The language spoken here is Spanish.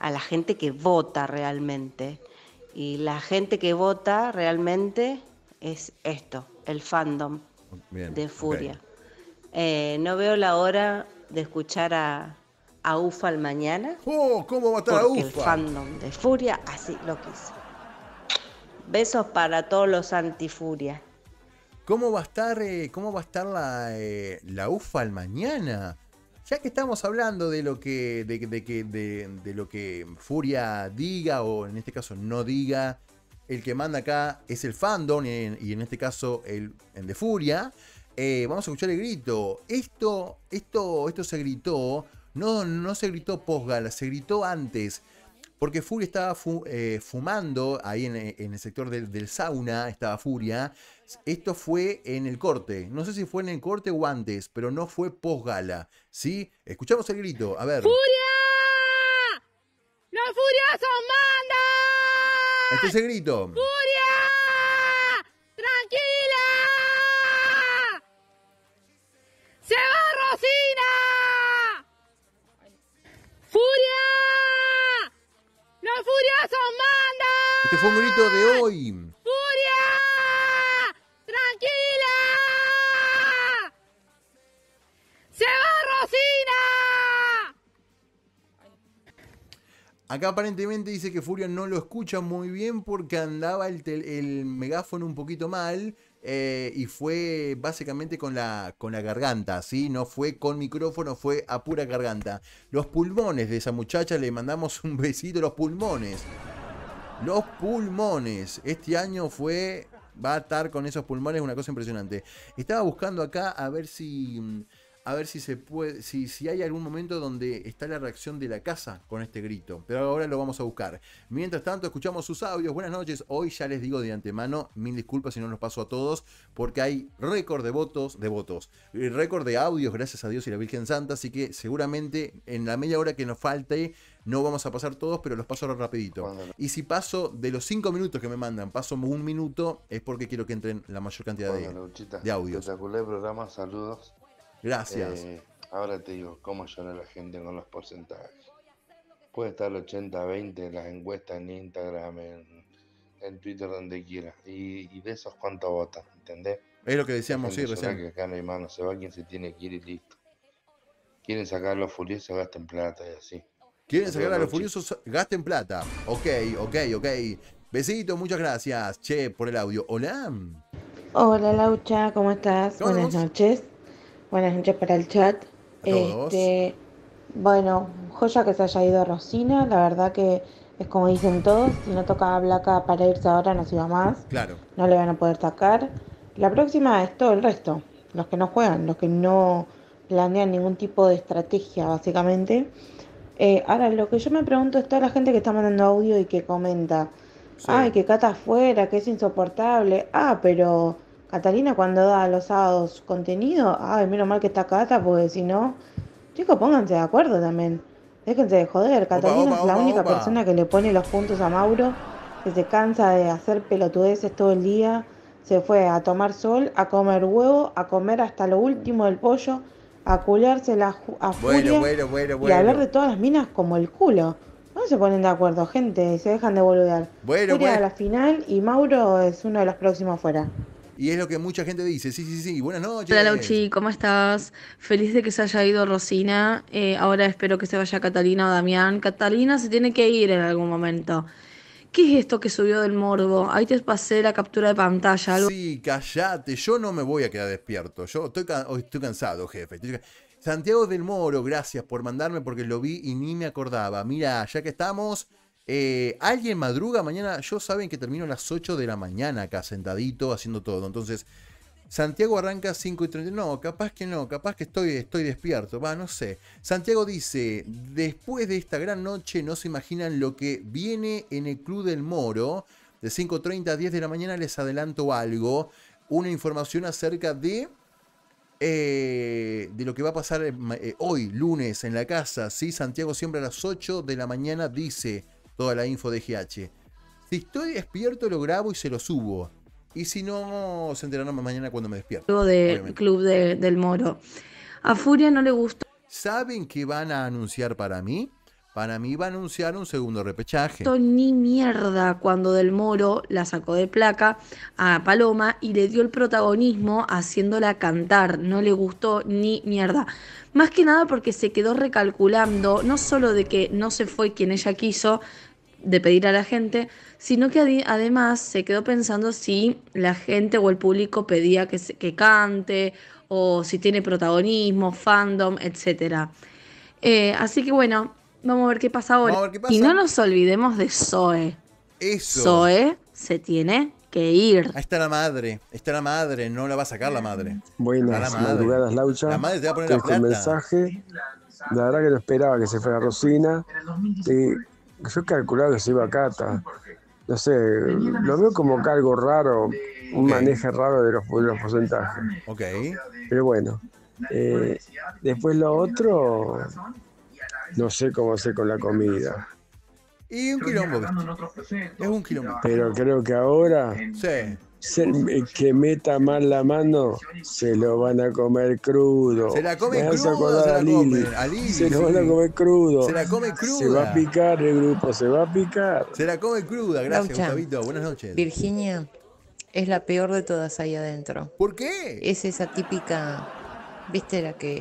a la gente que vota realmente. Y la gente que vota realmente es esto, el fandom de Furia. Eh, no veo la hora de escuchar a, Ufa al mañana. ¡Oh! ¿Cómo va a estar Ufa? El fandom de Furia así lo quiso. Besos para todos los antifuria. ¿Cómo va a estar, eh, cómo va a estar la, eh, la UFA al mañana? Ya que estamos hablando de lo que, de, de, de, lo que Furia diga o en este caso no diga, el que manda acá es el fandom y en, este caso el, de Furia. Eh, vamos a escuchar el grito. Esto, esto, esto se gritó, no, no se gritó post-gala, se gritó antes porque Furia estaba eh, fumando ahí en, eh, el sector del, sauna, estaba Furia. Esto fue en el corte, no sé si fue en el corte o antes, pero no fue pos gala ¿sí? Escuchamos el grito, a ver. ¡Furia! ¡Los furiosos mandan! Este es el grito. Este fue un grito de hoy. ¡Furia! ¡Tranquila! ¡Se va Rosina! Acá aparentemente dice que Furia no lo escucha muy bien porque andaba el, megáfono un poquito mal. Eh, y fue básicamente con la, con la garganta, ¿sí? No fue con micrófono, fue a pura garganta. Los pulmones de esa muchacha, le mandamos un besito a los pulmones. Los pulmones. Este año fue. Va a estar con esos pulmones una cosa impresionante. Estaba buscando acá a ver si. Mm, a ver si se puede. Si, si hay algún momento donde está la reacción de la casa con este grito. Pero ahora lo vamos a buscar. Mientras tanto, escuchamos sus audios. Buenas noches. Hoy ya les digo de antemano, mil disculpas si no los paso a todos. Porque hay récord de votos. De votos. Récord de audios, gracias a Dios y la Virgen Santa. Así que seguramente en la media hora que nos falte no vamos a pasar todos, pero los paso rapidito. Y si paso de los 5 minutos que me mandan, paso un minuto, es porque quiero que entren la mayor cantidad de, audio. de audios. saludos. Gracias. Eh, ahora te digo, ¿cómo llora la gente con los porcentajes? Puede estar el 80-20 en las encuestas en Instagram, en, Twitter, donde quiera. Y, de esos, ¿cuánto votan? ¿Entendés? Es lo que decíamos, sí, recién. acá hay se va quien se tiene que ir y listo. Quieren sacar los se gasten plata y así. ¿Quieren sacar a los furiosos? Gasten plata. Ok, ok, ok. Besitos, muchas gracias. Che, por el audio. Hola. Hola, Laucha, ¿cómo estás? Buenas noches. Buenas noches para el chat. Este, bueno, joya que se haya ido a Rosina, la verdad que es como dicen todos, si no tocaba Blaca para irse ahora no se iba más. Claro. No le van a poder sacar. La próxima es todo el resto, los que no juegan, los que no planean ningún tipo de estrategia, básicamente. Eh, ahora, lo que yo me pregunto es toda la gente que está mandando audio y que comenta, ay, que Cata afuera, que es insoportable. Ah, pero Catalina cuando da los sábados contenido, ay, menos mal que está Cata, porque si no, chicos, pónganse de acuerdo también. Déjense de joder, Catalina es la única persona que le pone los puntos a Mauro, que se cansa de hacer pelotudeces todo el día, se fue a tomar sol, a comer huevo, a comer hasta lo último del pollo a culiársela a y hablar de todas las minas como el culo. No se ponen de acuerdo, gente, se dejan de boludear. Bueno, a la final y Mauro es uno de los próximos fuera. Y es lo que mucha gente dice. Sí, sí, sí. Buenas noches. Hola, Lauchi. ¿Cómo estás? Feliz de que se haya ido Rosina. Eh, ahora espero que se vaya Catalina o Damián. Catalina se tiene que ir en algún momento. ¿Qué es esto que subió del morbo? Ahí te pasé la captura de pantalla. Sí, callate, yo no me voy a quedar despierto. Yo estoy, cansado, jefe. Santiago del Moro, gracias por mandarme porque lo vi y ni me acordaba. Mira, ya que estamos, eh, alguien madruga mañana. Yo saben que termino a las 8 de la mañana acá sentadito haciendo todo. Entonces, Santiago arranca 5 y 30. No, capaz que no, capaz que estoy, estoy despierto. Va, no sé. Santiago dice: Después de esta gran noche, no se imaginan lo que viene en el Club del Moro. De 5.30 a 10 de la mañana les adelanto algo. Una información acerca de. Eh, de lo que va a pasar eh, hoy, lunes, en la casa. ¿sí? Santiago siempre a las 8 de la mañana dice toda la info de GH. Si estoy despierto, lo grabo y se lo subo. Y si no, se enterarán mañana cuando me despierto. De Club del Moro. A Furia no le gustó. ¿Saben qué van a anunciar para mí? Para mí va a anunciar un segundo repechaje. Ni mierda cuando Del Moro la sacó de placa a Paloma y le dio el protagonismo haciéndola cantar. No le gustó ni mierda. Más que nada porque se quedó recalculando, no solo de que no se fue quien ella quiso, de pedir a la gente, sino que además se quedó pensando si la gente o el público pedía que, que cante o si tiene protagonismo, fandom, etc. Eh, así que bueno, vamos a ver qué pasa ahora. Y no nos olvidemos de Zoe. Zoe se tiene que ir. Ahí está la madre, está la madre, no la va a sacar la madre. Bueno, la La madre te va a poner la este mensaje. La verdad que lo esperaba que se fuera Rosina. Eh, yo he calculado que se iba a Cata. No sé, lo veo como algo raro, un manejo raro de los, porcentajes. Ok. Pero bueno, eh, después lo otro, no sé cómo hacer con la comida. Y un quilombo. Es un quilombo. Pero creo que ahora sí. Eh, que meta mal la mano, se lo van a comer crudo. Se la come crudo, se la come. Lili, se lo van a comer crudo. Se la come cruda. Se va a picar el grupo, se va a picar. Se la come cruda, gracias Laucha. Gustavito, buenas noches. Virginia es la peor de todas ahí adentro. ¿Por qué? Es esa típica, viste la que